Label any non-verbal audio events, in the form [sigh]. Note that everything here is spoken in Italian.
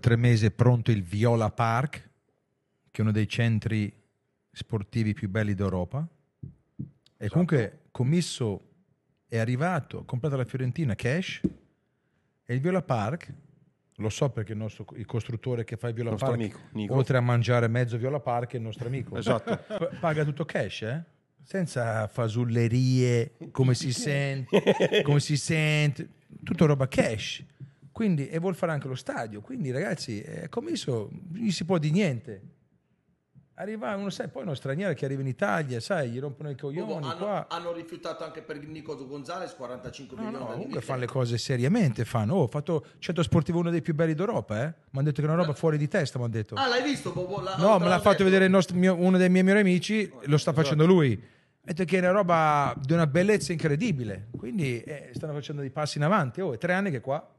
tre mesi è pronto il Viola Park, che è uno dei centri sportivi più belli d'Europa. E esatto. comunque Commisso è arrivato, ha comprato la Fiorentina cash e il Viola Park, lo so perché il, nostro, il costruttore che fa il Viola nostro Park, amico, oltre a mangiare mezzo Viola Park è il nostro amico. esatto. [laughs] P- paga tutto cash, eh? senza fasullerie, come si [laughs] sente, come si sente, tutta roba cash. Quindi, e vuol fare anche lo stadio. Quindi, ragazzi, è commesso, non si può di niente. Arriva uno, sai, poi uno straniero che arriva in Italia, sai, gli rompono i coglioni. Oh, hanno, hanno, rifiutato anche per Nicoso Gonzalez 45 no, milioni. No, comunque fanno le cose seriamente. Fanno. Oh, ho fatto Centro Sportivo uno dei più belli d'Europa. Eh? Mi hanno detto che è una roba fuori di testa. Mi hanno detto. Ah, l'hai visto? Bobo? La, no, me l'ha fatto vedere nostro, mio, uno dei miei migliori amici. Oh, lo sta esatto. facendo lui. Ha detto che è una roba di una bellezza incredibile. Quindi eh, stanno facendo dei passi in avanti. Oh, è tre anni che qua